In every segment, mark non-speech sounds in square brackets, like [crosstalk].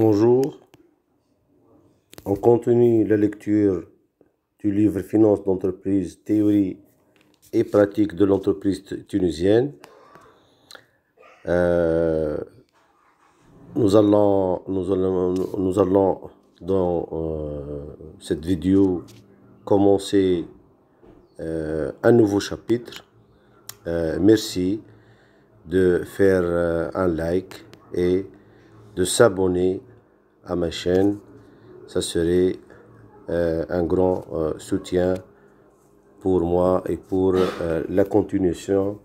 Bonjour. On continue la lecture du livre Finances d'entreprise, théorie et pratique de l'entreprise tunisienne. Euh, nous, allons, dans euh, cette vidéo commencer euh, un nouveau chapitre. merci de faire un like et de s'abonner ma chaîne, ça serait euh, un grand euh, soutien pour moi et pour euh, la continuation,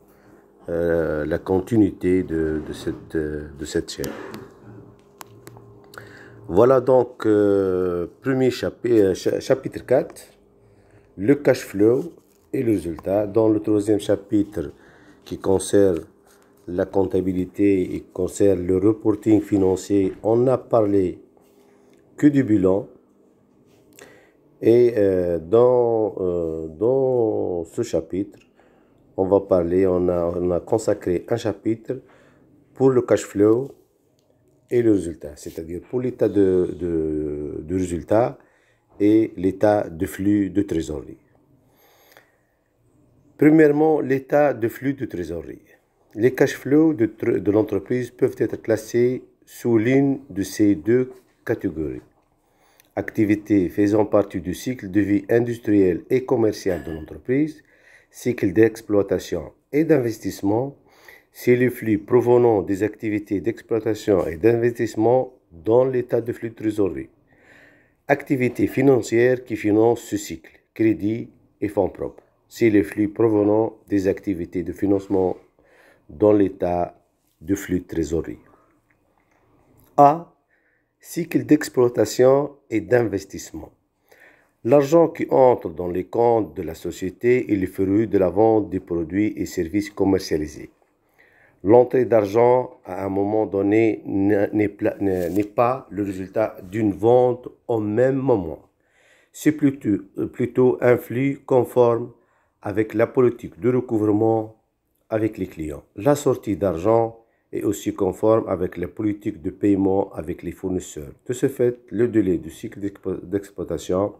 la continuité de, de cette, de cette chaîne. Voilà donc premier chapitre, chapitre 4, le cash flow et le résultat. Dans le troisième chapitre qui concerne la comptabilité et concerne le reporting financier, on a parlé que du bilan. Et euh, dans, euh, dans ce chapitre, on va parler, on a, consacré un chapitre pour le cash flow et le résultat, c'est-à-dire pour l'état de, de, résultat et l'état de flux de trésorerie. Premièrement, l'état de flux de trésorerie. Les cash flows de, de l'entreprise peuvent être classés sous l'une de ces deux catégorie. Activités faisant partie du cycle de vie industriel et commercial de l'entreprise, cycle d'exploitation et d'investissement, c'est le flux provenant des activités d'exploitation et d'investissement dans l'état de flux de trésorerie. Activités financières qui financent ce cycle, crédit et fonds propres. C'est les flux provenant des activités de financement dans l'état de flux de trésorerie. A cycle d'exploitation et d'investissement. L'argent qui entre dans les comptes de la société est le fruit de la vente des produits et services commercialisés. L'entrée d'argent à un moment donné n'est pas le résultat d'une vente au même moment. C'est plutôt, euh, plutôt un flux conforme avec la politique de recouvrement avec les clients. La sortie d'argent et aussi conforme avec la politique de paiement avec les fournisseurs. De ce fait, le délai du cycle d'exploitation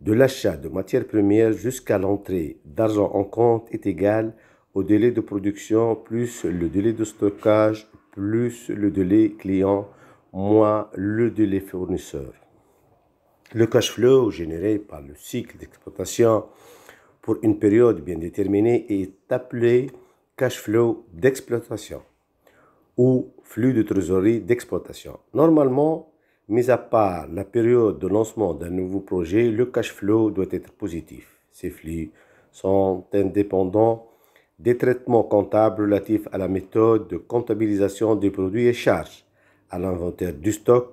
de l'achat de matières premières jusqu'à l'entrée d'argent en compte est égal au délai de production plus le délai de stockage plus le délai client moins le délai fournisseur. Le cash flow généré par le cycle d'exploitation pour une période bien déterminée est appelé cash flow d'exploitation ou flux de trésorerie d'exploitation. Normalement, mis à part la période de lancement d'un nouveau projet, le cash flow doit être positif. Ces flux sont indépendants des traitements comptables relatifs à la méthode de comptabilisation des produits et charges, à l'inventaire du stock,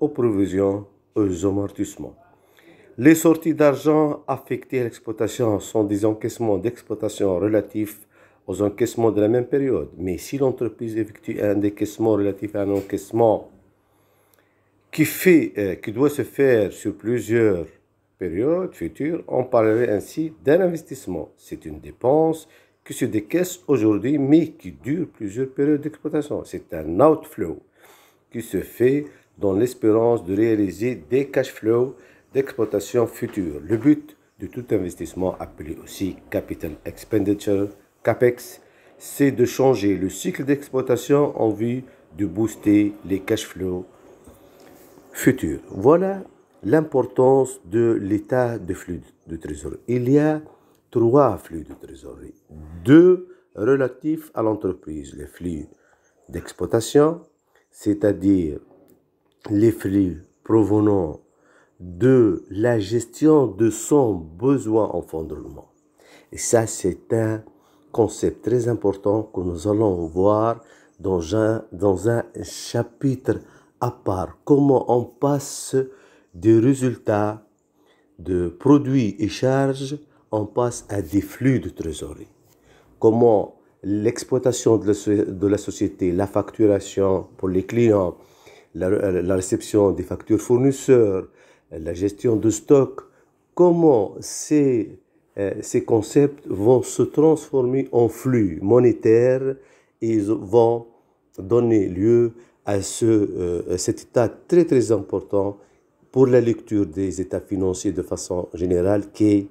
aux provisions, aux amortissements. Les sorties d'argent affectées à l'exploitation sont des encaissements d'exploitation relatifs aux encaissements de la même période. Mais si l'entreprise effectue un décaissement relatif à un encaissement qui, fait, euh, qui doit se faire sur plusieurs périodes futures, on parlerait ainsi d'un investissement. C'est une dépense qui se décaisse aujourd'hui, mais qui dure plusieurs périodes d'exploitation. C'est un outflow qui se fait dans l'espérance de réaliser des cash flows d'exploitation future. Le but de tout investissement appelé aussi capital expenditure CAPEX, c'est de changer le cycle d'exploitation en vue de booster les cash flows futurs. Voilà l'importance de l'état de flux de trésorerie. Il y a trois flux de trésorerie. Deux relatifs à l'entreprise, les flux d'exploitation, c'est-à-dire les flux provenant de la gestion de son besoin en fonds Et ça, c'est un concept très important que nous allons voir dans un, dans un chapitre à part. Comment on passe des résultats de produits et charges, on passe à des flux de trésorerie. Comment l'exploitation de, la, de la société, la facturation pour les clients, la, réception des factures fournisseurs, la gestion de stock, comment c'est euh, ces concepts vont se transformer en flux monétaire et vont donner lieu à, ce, euh, cet état très très important pour la lecture des états financiers de façon générale qui est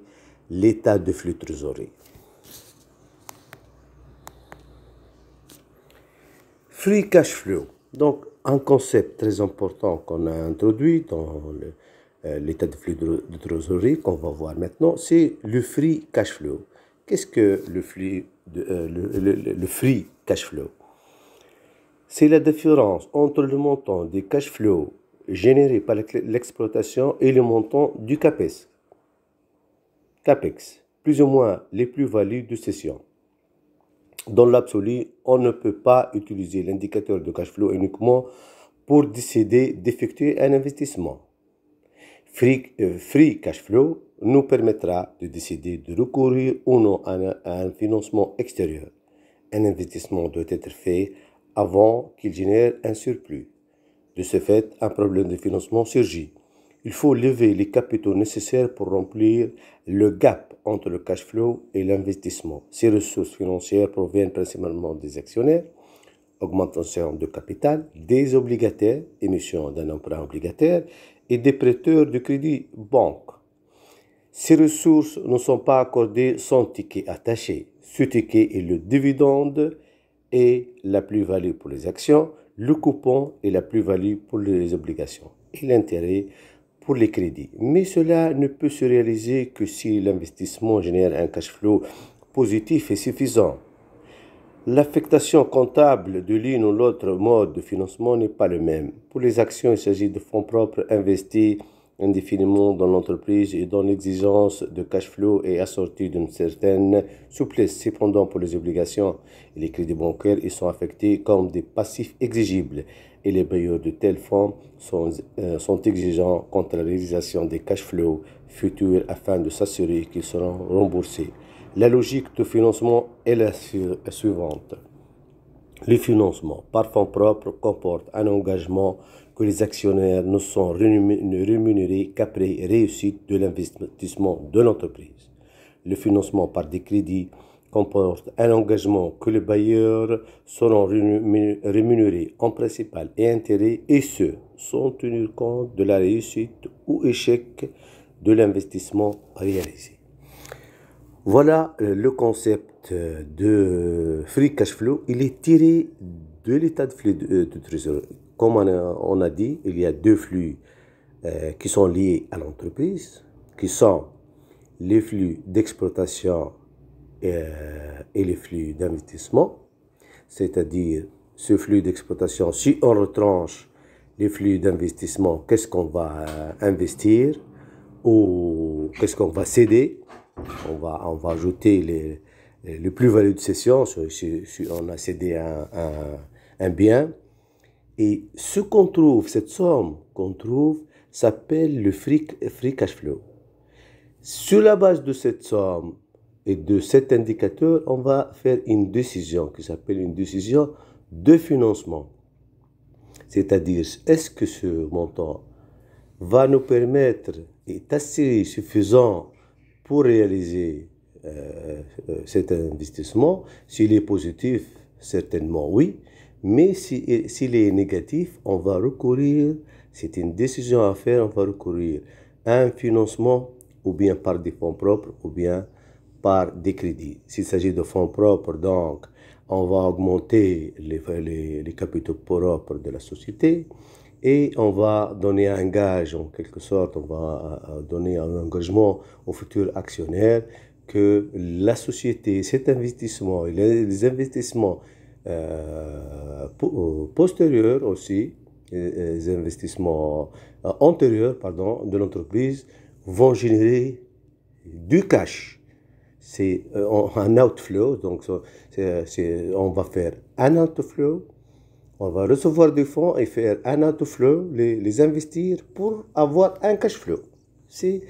l'état de flux trésorerie. Free cash flow, donc un concept très important qu'on a introduit dans le, euh, l'état de flux de, trésorerie qu'on va voir maintenant, c'est le free cash flow. Qu'est-ce que euh, le free, cash flow C'est la différence entre le montant des cash flows générés par l'exploitation et le montant du CAPEX. CAPEX, plus ou moins les plus-values de cession. Dans l'absolu, on ne peut pas utiliser l'indicateur de cash flow uniquement pour décider d'effectuer un investissement euh, free, cash flow nous permettra de décider de recourir ou non à un, à un financement extérieur. Un investissement doit être fait avant qu'il génère un surplus. De ce fait, un problème de financement surgit. Il faut lever les capitaux nécessaires pour remplir le gap entre le cash flow et l'investissement. Ces ressources financières proviennent principalement des actionnaires, augmentation de capital, des obligataires, émission d'un emprunt obligataire et des prêteurs de crédit banque. Ces ressources ne sont pas accordées sans ticket attaché. Ce ticket est le dividende et la plus-value pour les actions, le coupon et la plus-value pour les obligations et l'intérêt pour les crédits. Mais cela ne peut se réaliser que si l'investissement génère un cash flow positif et suffisant. L'affectation comptable de l'une ou l'autre mode de financement n'est pas le même. Pour les actions, il s'agit de fonds propres investis indéfiniment dans l'entreprise et dont l'exigence de cash flow est assortie d'une certaine souplesse. Cependant, pour les obligations et les crédits bancaires, ils sont affectés comme des passifs exigibles et les bailleurs de tels fonds sont, euh, exigeants contre la réalisation des cash flows futurs afin de s'assurer qu'ils seront remboursés. La logique de financement est la suivante. Le financement par fonds propres comporte un engagement que les actionnaires ne sont rémunérés qu'après réussite de l'investissement de l'entreprise. Le financement par des crédits comporte un engagement que les bailleurs seront rémunérés en principal et intérêt et ce, sont tenus compte de la réussite ou échec de l'investissement réalisé. Voilà euh, le concept euh, de euh, free cash flow. Il est tiré de l'état de flux de, trésorerie. Comme on a, dit, il y a deux flux qui sont liés à l'entreprise, qui sont les flux d'exploitation et les flux d'investissement. C'est-à-dire, ce flux d'exploitation, si on retranche les flux d'investissement, qu'est-ce qu'on va investir ou qu'est-ce qu'on va céder on va, on va ajouter les, plus-values de cession euh, si, on a cédé un, bien. Et ce qu'on trouve, cette somme qu'on trouve, s'appelle le free, free cash flow. Sur la base de cette somme et de cet indicateur, on va faire une décision qui s'appelle une décision de financement. C'est-à-dire, est-ce que ce montant va nous permettre, est assez suffisant pour réaliser euh, euh, cet investissement, s'il est positif, certainement oui, mais s'il est négatif, on va recourir, c'est une décision à faire, on va recourir à un financement ou bien par des fonds propres ou bien par des crédits. S'il s'agit de fonds propres, donc, on va augmenter les capitaux propres de la société et on va donner un gage, en quelque sorte, on va euh, euh, donner un engagement aux futurs actionnaires que la société, cet investissement et les investissements euh, postérieurs aussi, les investissements antérieurs pardon, de l'entreprise vont générer du cash. C'est un outflow, donc on va faire un outflow on va recevoir des fonds et faire un outflow, les, investir pour avoir un cash flow. C'est,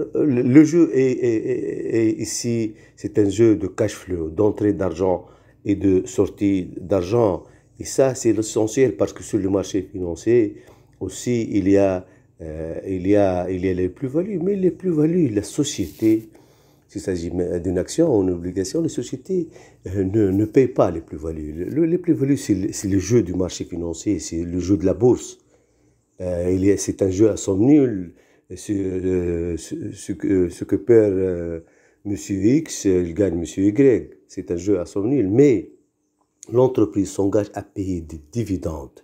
euh, le, jeu est, ici, c'est un jeu de cash flow, d'entrée d'argent et de sortie d'argent. Et ça, c'est l'essentiel parce que sur le marché financier aussi, il y a, euh, il y a, il y a les plus-values. Mais les plus-values, la société, s'il s'agit d'une action ou d'une obligation, les sociétés euh, ne, ne payent pas les plus-values. les plus-values, c'est le, jeu du marché financier, c'est le jeu de la bourse. Euh, c'est un jeu à somme nulle. Euh, ce, que, ce, que perd M. Monsieur X, il gagne M. Y. C'est un jeu à somme nulle. Mais l'entreprise s'engage à payer des dividendes.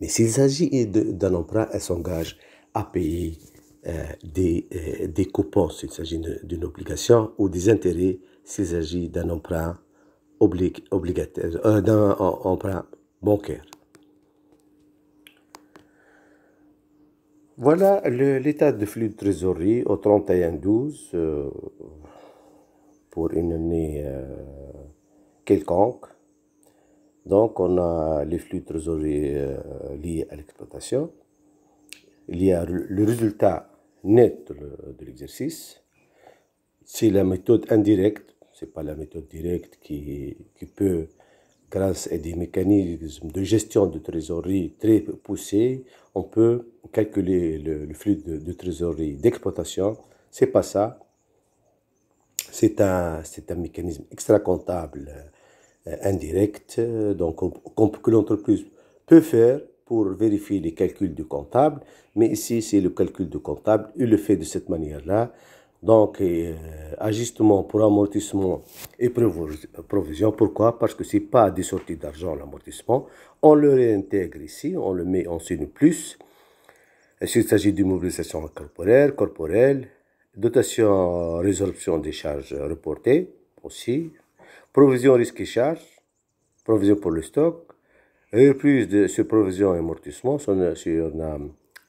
Mais s'il s'agit d'un emprunt, elle s'engage à payer euh, euh, des, coupons s'il s'agit d'une obligation ou des intérêts s'il s'agit d'un emprunt obligataire, euh, d'un emprunt bancaire. Voilà l'état de flux de trésorerie au 31-12 pour une année quelconque. Donc on a les flux de trésorerie liés à l'exploitation. Il y a le résultat net de l'exercice. C'est la méthode indirecte, c'est pas la méthode directe qui, qui peut, grâce à des mécanismes de gestion de trésorerie très poussés, on peut calculer le, flux de, trésorerie d'exploitation. C'est pas ça. C'est un, un mécanisme extra-comptable euh, indirect euh, donc, que l'entreprise peut faire pour vérifier les calculs du comptable. Mais ici, c'est le calcul du comptable. Il le fait de cette manière-là. Donc, euh, ajustement pour amortissement et provision. Pourquoi Parce que c'est pas des sorties d'argent, l'amortissement. On le réintègre ici, on le met en signe plus. S'il s'agit d'immobilisation corporelle, corporelle, dotation résorption des charges reportées aussi, provision risque et charge, provision pour le stock, et de supervision et amortissement sont sur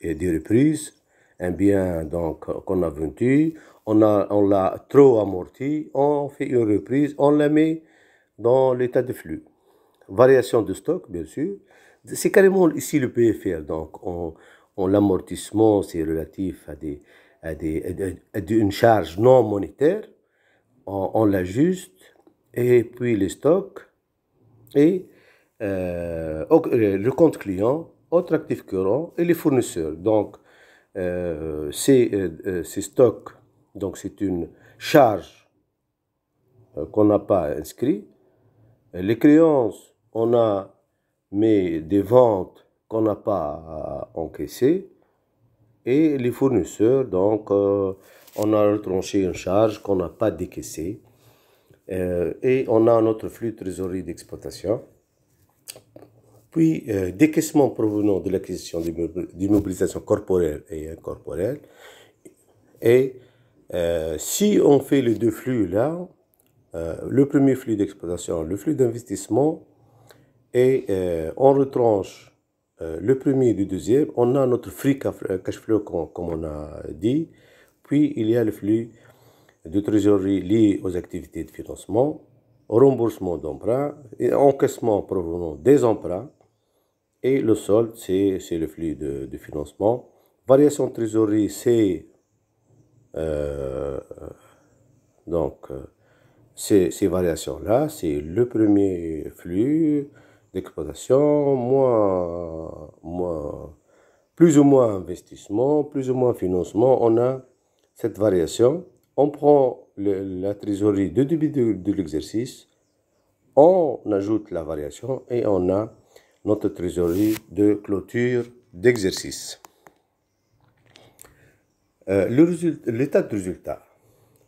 et des reprises. Un eh bien donc qu'on a vendu, on a on l'a trop amorti, on fait une reprise, on la met dans l'état de flux. Variation de stock, bien sûr. C'est carrément ici le PFR. Donc, on, l'amortissement, c'est relatif à, des, à, une charge non monétaire. On, on l'ajuste. Et puis les stocks. Et euh, euh, le compte client, autre actif courant et les fournisseurs. Donc, euh, ces, stocks, donc c'est une charge qu'on n'a pas inscrit Les créances, on a mais des ventes qu'on n'a pas encaissées. Et les fournisseurs, donc, on a retranché une charge qu'on n'a pas décaissée. et on a notre flux trésorerie d'exploitation puis euh, décaissement provenant de l'acquisition d'immobilisation corporelle et incorporelle. Et euh, si on fait les deux flux là, euh, le premier flux d'exploitation, le flux d'investissement, et on retranche le premier du deuxième, on a notre free cash flow comme on a dit, puis il y a le flux de trésorerie lié aux activités de financement, remboursement d'emprunt et encaissement provenant des emprunts. Et le solde, c'est le flux de, financement. Variation trésorerie, c'est euh, donc euh, ces, variations-là. C'est le premier flux d'exploitation, moins, plus ou moins investissement, plus ou moins financement. On a cette variation. On prend la trésorerie de début de, l'exercice, on ajoute la variation et on a notre trésorerie de clôture d'exercice. Euh, l'état de résultat.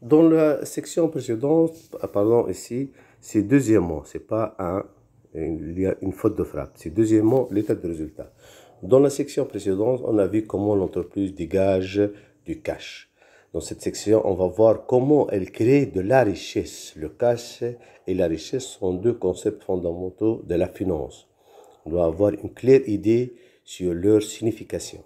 Dans la section précédente, ah, pardon, ici, c'est deuxièmement, c'est pas un, il y a une faute de frappe, c'est deuxièmement l'état de résultat. Dans la section précédente, on a vu comment l'entreprise dégage du cash. Dans cette section, on va voir comment elle crée de la richesse. Le cash et la richesse sont deux concepts fondamentaux de la finance. On doit avoir une claire idée sur leur signification.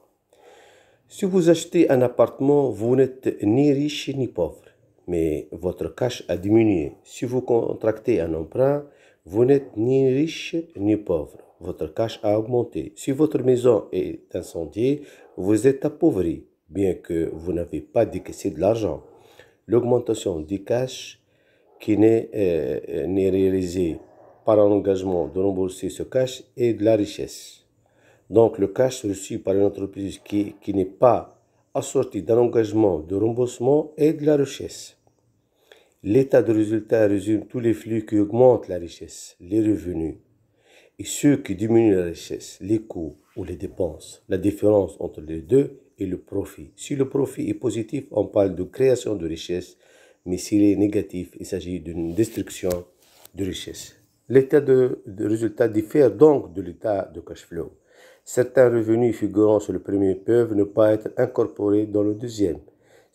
Si vous achetez un appartement, vous n'êtes ni riche ni pauvre, mais votre cash a diminué. Si vous contractez un emprunt, vous n'êtes ni riche ni pauvre. Votre cash a augmenté. Si votre maison est incendiée, vous êtes appauvri bien que vous n'avez pas décaissé de l'argent. L'augmentation du cash qui n'est euh, réalisée par un engagement de rembourser ce cash est de la richesse. Donc le cash reçu par une entreprise qui, qui n'est pas assorti d'un engagement de remboursement est de la richesse. L'état de résultat résume tous les flux qui augmentent la richesse, les revenus, et ceux qui diminuent la richesse, les coûts ou les dépenses. La différence entre les deux est le profit. Si le profit est positif, on parle de création de richesse, mais s'il est négatif, il s'agit d'une destruction de richesse. L'état de, de, résultat diffère donc de l'état de cash flow. Certains revenus figurant sur le premier peuvent ne pas être incorporés dans le deuxième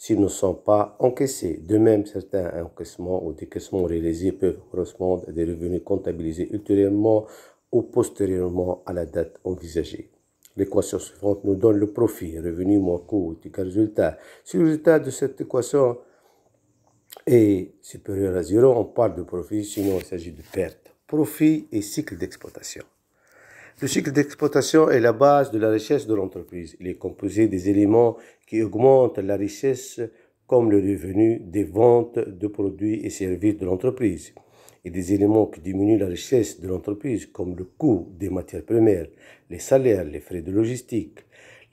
s'ils ne sont pas encaissés. De même, certains encaissements ou décaissements réalisés peuvent correspondre à des revenus comptabilisés ultérieurement ou postérieurement à la date envisagée. L'équation suivante nous donne le profit, revenu moins coût égal résultat. Si le résultat de cette équation est supérieur à zéro, on parle de profit, sinon il s'agit de perte. Profit et cycle d'exploitation. Le cycle d'exploitation est la base de la richesse de l'entreprise. Il est composé des éléments qui augmentent la richesse comme le revenu des ventes de produits et services de l'entreprise et des éléments qui diminuent la richesse de l'entreprise, comme le coût des matières premières, les salaires, les frais de logistique,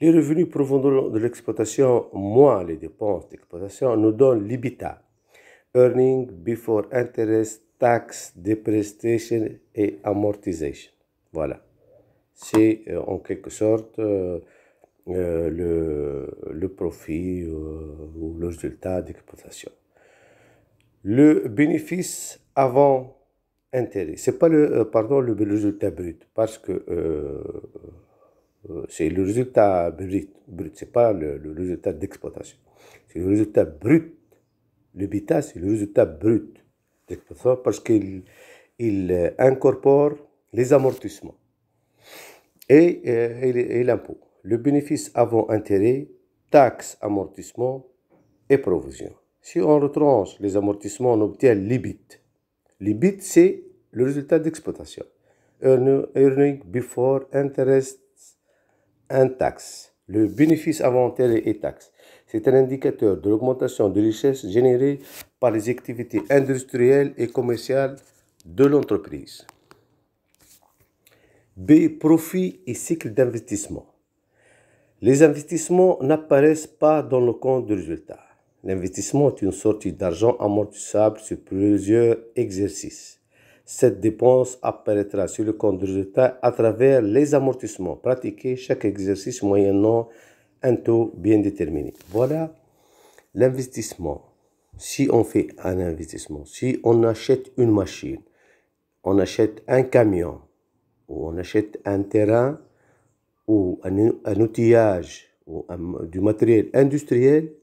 les revenus provenant de l'exploitation moins les dépenses d'exploitation nous donnent l'IBITA, Earning Before Interest, Tax, Depreciation et Amortization. Voilà. C'est euh, en quelque sorte euh, euh, le, le, profit ou le résultat d'exploitation le bénéfice avant intérêt. C'est pas le, euh, pardon, le, résultat brut, parce que euh, euh, c'est le résultat brut, brut c'est pas le, résultat d'exploitation. C'est le résultat brut. Le BITA, c'est le résultat brut d'exploitation parce qu'il il incorpore les amortissements et, l'impôt. Le bénéfice avant intérêt, taxe, amortissement et provision. Si on retranche les amortissements, on obtient l'EBIT. L'EBIT, c'est le résultat d'exploitation. Earning before interest and tax. Le bénéfice avant et taxe. C'est un indicateur de l'augmentation de richesse générée par les activités industrielles et commerciales de l'entreprise. B. Profit et cycle d'investissement. Les investissements n'apparaissent pas dans le compte de résultat. L'investissement est une sortie d'argent amortissable sur plusieurs exercices. Cette dépense apparaîtra sur le compte de résultat à travers les amortissements pratiqués chaque exercice moyennant un taux bien déterminé. Voilà l'investissement. Si on fait un investissement, si on achète une machine, on achète un camion, ou on achète un terrain, ou un, outillage, ou du matériel industriel,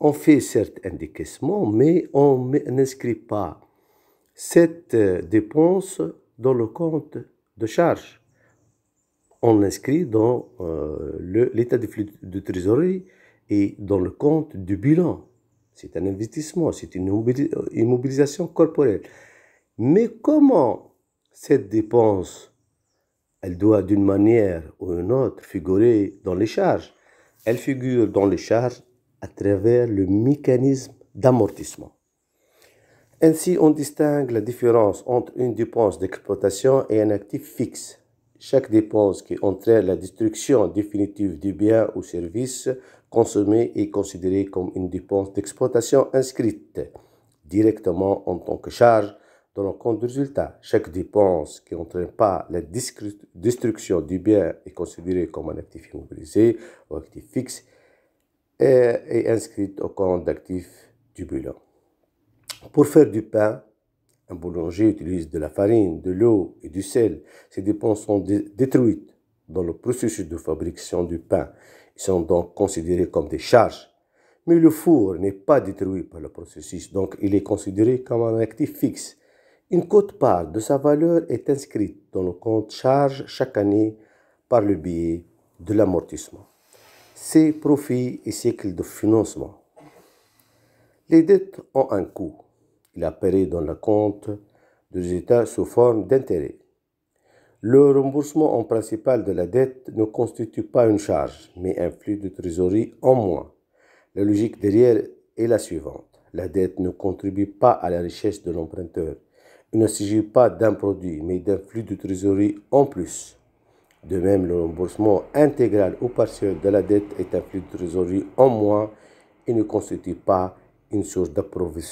on fait certes un décaissement, mais on n'inscrit pas cette euh, dépense dans le compte de charge. On l'inscrit dans euh, l'état de flux de trésorerie et dans le compte du bilan. C'est un investissement, c'est une euh, immobilisation corporelle. Mais comment cette dépense, elle doit d'une manière ou une autre figurer dans les charges Elle figure dans les charges à travers le mécanisme d'amortissement. Ainsi, on distingue la différence entre une dépense d'exploitation et un actif fixe. Chaque dépense qui entraîne la destruction définitive du bien ou service consommé est considérée comme une dépense d'exploitation inscrite directement en tant que charge dans le compte de résultat. Chaque dépense qui n'entraîne pas la destruction du bien est considérée comme un actif immobilisé ou actif fixe est, inscrite au compte d'actifs du bilan. Pour faire du pain, un boulanger utilise de la farine, de l'eau et du sel. Ces dépenses sont détruites dans le processus de fabrication du pain. Ils sont donc considérés comme des charges. Mais le four n'est pas détruit par le processus, donc il est considéré comme un actif fixe. Une quote-part de sa valeur est inscrite dans le compte charge chaque année par le biais de l'amortissement ses profits et cycles de financement. Les dettes ont un coût. Il apparaît dans le compte des États sous forme d'intérêt. Le remboursement en principal de la dette ne constitue pas une charge, mais un flux de trésorerie en moins. La logique derrière est la suivante. La dette ne contribue pas à la richesse de l'emprunteur. Il ne s'agit pas d'un produit, mais d'un flux de trésorerie en plus. De même, le remboursement intégral ou partiel de la dette est un flux de trésorerie en moins et ne constitue pas une source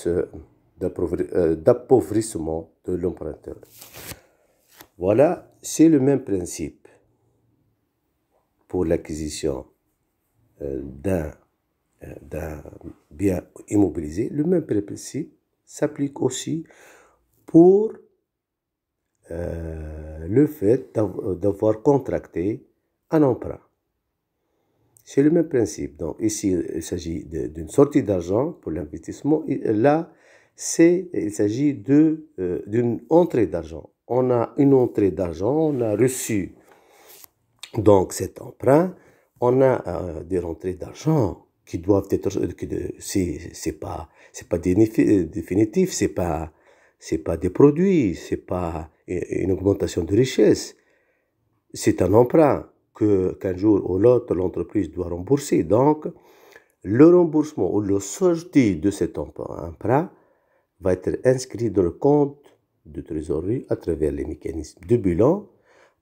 euh, d'appauvrissement de l'emprunteur. Voilà, c'est le même principe pour l'acquisition euh, euh, d'un bien immobilisé. Le même principe s'applique aussi pour euh, le fait euh, d'avoir contracté un emprunt. C'est le même principe. Donc ici, il s'agit d'une sortie d'argent pour l'investissement. Là, c'est, il s'agit de, euh, d'une entrée d'argent. On a une entrée d'argent, on a reçu donc cet emprunt, on a des rentrées d'argent qui doivent être, qui, c'est, c'est pas, c'est pas définitif, c'est pas, c'est pas des produits, c'est pas une augmentation de richesse. C'est un emprunt que qu'un jour ou l'autre l'entreprise doit rembourser. Donc, le remboursement ou le sortie de cet emprunt va être inscrit dans le compte de trésorerie à travers les mécanismes de bilan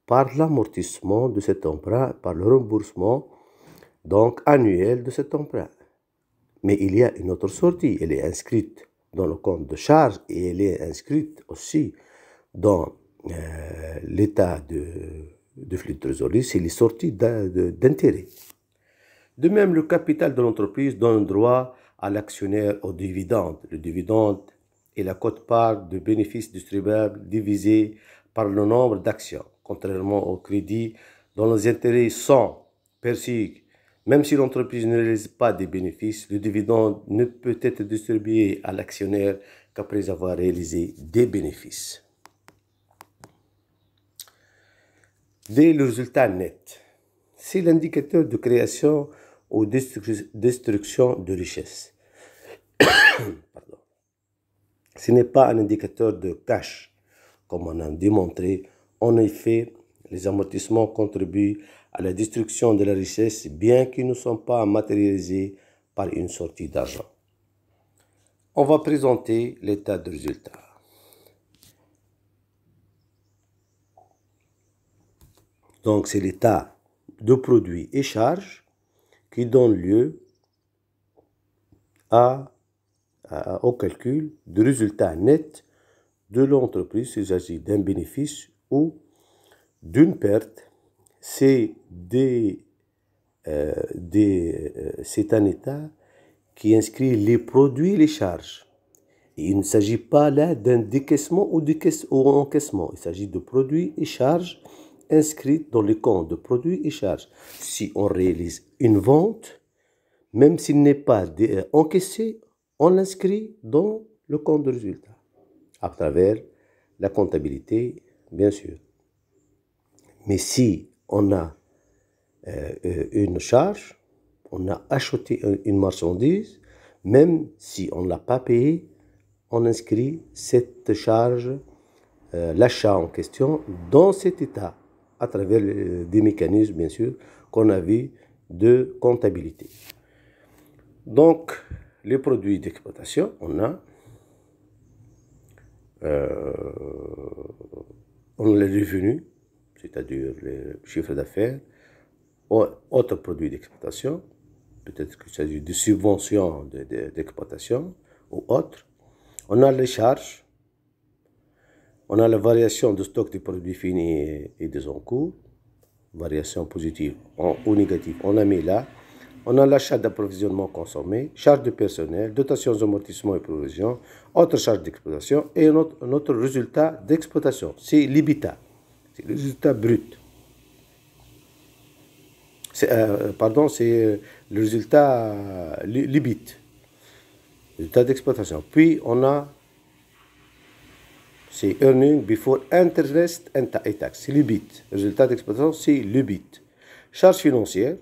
par l'amortissement de cet emprunt, par le remboursement donc annuel de cet emprunt. Mais il y a une autre sortie, elle est inscrite dans le compte de charge et elle est inscrite aussi dans euh, l'état de, flux de trésorerie, c'est les sorties d'intérêt. De même, le capital de l'entreprise donne droit à l'actionnaire au dividende. Le dividende est la cote-part de bénéfices distribuables divisée par le nombre d'actions, contrairement au crédit dont les intérêts sont perçus. Même si l'entreprise ne réalise pas des bénéfices, le dividende ne peut être distribué à l'actionnaire qu'après avoir réalisé des bénéfices. Dès le résultat net, c'est l'indicateur de création ou destruction de richesse. [coughs] Pardon. Ce n'est pas un indicateur de cash, comme on a démontré. En effet, les amortissements contribuent à la destruction de la richesse, bien qu'ils ne sont pas matérialisés par une sortie d'argent. On va présenter l'état de résultat. Donc c'est l'état de produits et charges qui donne lieu à, au calcul du résultat net de l'entreprise Il s'agit d'un bénéfice ou d'une perte. C'est des, euh, euh, c'est un état qui inscrit les produits et les charges. il ne s'agit pas là d'un décaissement ou, ou encaissement. Il s'agit de produits et charges inscrit dans le compte de produits et charges. Si on réalise une vente, même s'il n'est pas euh, encaissé, on l'inscrit dans le compte de résultat, à travers la comptabilité, bien sûr. Mais si on a euh, euh, une charge, on a acheté une marchandise, même si on ne l'a pas payé, on inscrit cette charge, l'achat en question, dans cet état à travers euh, des mécanismes, bien sûr, qu'on a vu de comptabilité. Donc, les produits d'exploitation, on a, euh, on les revenus, c'est-à-dire les chiffres d'affaires, autres produits d'exploitation, peut-être qu'il s'agit de subventions d'exploitation ou autres. On a les charges, on a la variation de stock des produits finis et des encours, variation positive ou négative, on a mis là. On a l'achat d'approvisionnement consommé, charge de personnel, dotations d'amortissement et provisions, autre charge d'exploitation et notre, résultat d'exploitation. C'est l'IBITA, c'est le résultat brut. Euh, pardon, c'est euh, le résultat, euh, l'IBIT, résultat d'exploitation. Puis on a c'est earning before interest and tax. C'est le bit. Résultat d'exploitation, c'est le bit. Charge financière,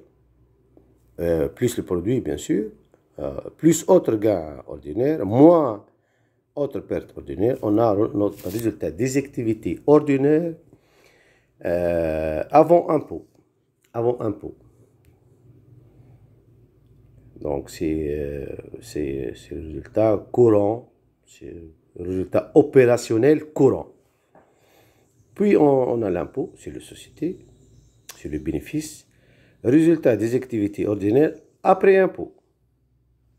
euh, plus le produit, bien sûr, euh, plus autre gain ordinaire, moins autre perte ordinaire. On a notre résultat des activités ordinaires euh, avant impôt. Avant impôt. Donc, c'est le résultat courant. C'est résultat opérationnel courant. Puis on, a l'impôt sur les sociétés, sur le bénéfice, résultat des activités ordinaires après impôt.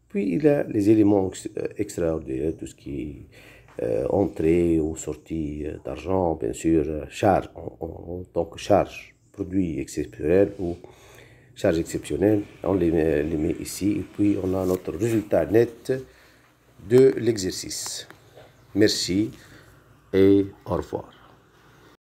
Puis il y a les éléments euh, extraordinaires, tout ce qui est euh, entrée ou sortie euh, d'argent, bien sûr, charge, en, tant que charge, produit exceptionnel ou charge exceptionnelle, on les met, les met ici, et puis on a notre résultat net de l'exercice. Merci et au revoir.